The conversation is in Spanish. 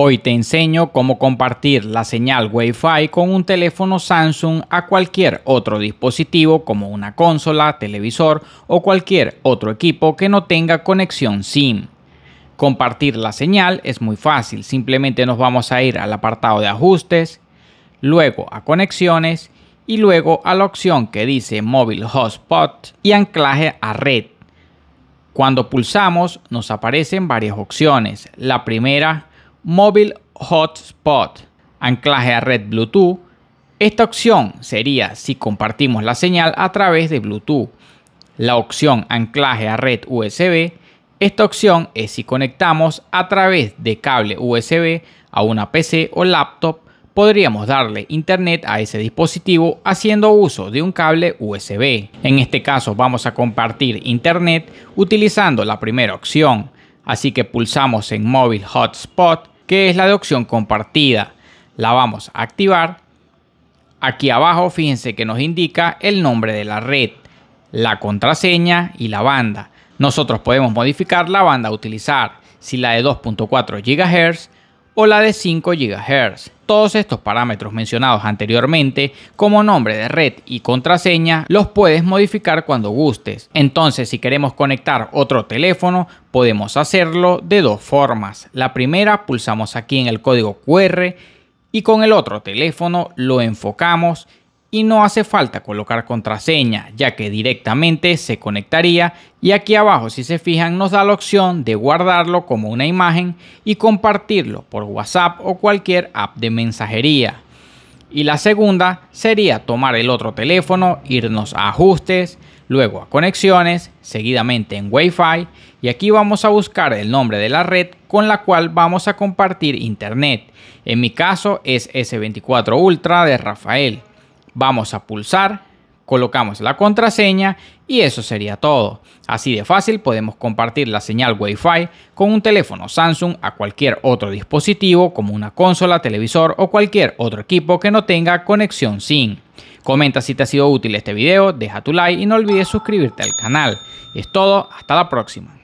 Hoy te enseño cómo compartir la señal Wi-Fi con un teléfono Samsung a cualquier otro dispositivo como una consola, televisor o cualquier otro equipo que no tenga conexión SIM. Compartir la señal es muy fácil, simplemente nos vamos a ir al apartado de ajustes, luego a conexiones y luego a la opción que dice móvil hotspot y anclaje a red. Cuando pulsamos nos aparecen varias opciones. La primera móvil Hotspot, anclaje a red Bluetooth. Esta opción sería si compartimos la señal a través de Bluetooth. La opción anclaje a red USB. Esta opción es si conectamos a través de cable USB a una PC o laptop, podríamos darle internet a ese dispositivo haciendo uso de un cable USB. En este caso vamos a compartir internet utilizando la primera opción, así que pulsamos en móvil Hotspot que es la de opción compartida. La vamos a activar. Aquí abajo fíjense que nos indica el nombre de la red, la contraseña y la banda. Nosotros podemos modificar la banda a utilizar, si la de 2.4 GHz o la de 5 GHz. Todos estos parámetros mencionados anteriormente, como nombre de red y contraseña, los puedes modificar cuando gustes. Entonces, si queremos conectar otro teléfono, podemos hacerlo de dos formas. La primera, pulsamos aquí en el código QR y con el otro teléfono lo enfocamos y no hace falta colocar contraseña ya que directamente se conectaría y aquí abajo si se fijan nos da la opción de guardarlo como una imagen y compartirlo por WhatsApp o cualquier app de mensajería. Y la segunda sería tomar el otro teléfono, irnos a ajustes, luego a conexiones, seguidamente en Wi-Fi y aquí vamos a buscar el nombre de la red con la cual vamos a compartir internet. En mi caso es S24 Ultra de Rafael. Vamos a pulsar, colocamos la contraseña y eso sería todo. Así de fácil podemos compartir la señal Wi-Fi con un teléfono Samsung a cualquier otro dispositivo como una consola, televisor o cualquier otro equipo que no tenga conexión SIM. Comenta si te ha sido útil este video, deja tu like y no olvides suscribirte al canal. Es todo, hasta la próxima.